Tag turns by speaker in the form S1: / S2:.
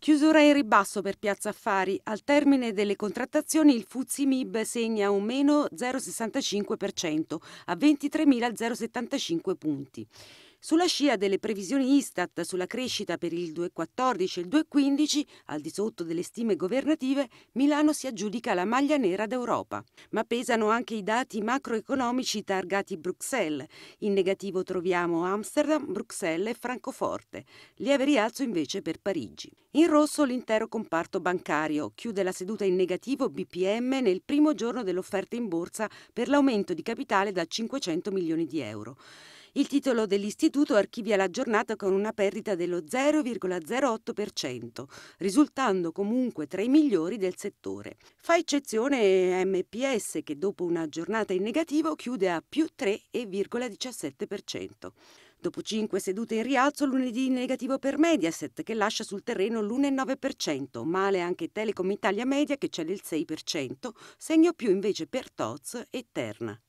S1: Chiusura in ribasso per Piazza Affari. Al termine delle contrattazioni il Fuzzi MIB segna un meno 0,65% a 23.075 punti. Sulla scia delle previsioni Istat sulla crescita per il 2014 e il 2015, al di sotto delle stime governative, Milano si aggiudica la maglia nera d'Europa. Ma pesano anche i dati macroeconomici targati Bruxelles. In negativo troviamo Amsterdam, Bruxelles e Francoforte. Lieve rialzo invece per Parigi. In rosso l'intero comparto bancario. Chiude la seduta in negativo BPM nel primo giorno dell'offerta in borsa per l'aumento di capitale da 500 milioni di euro. Il titolo dell'istituto archivia la giornata con una perdita dello 0,08%, risultando comunque tra i migliori del settore. Fa eccezione MPS che dopo una giornata in negativo chiude a più 3,17%. Dopo 5 sedute in rialzo, lunedì negativo per Mediaset che lascia sul terreno l'1,9%, male anche Telecom Italia Media che cede il 6%, segno più invece per Toz e Terna.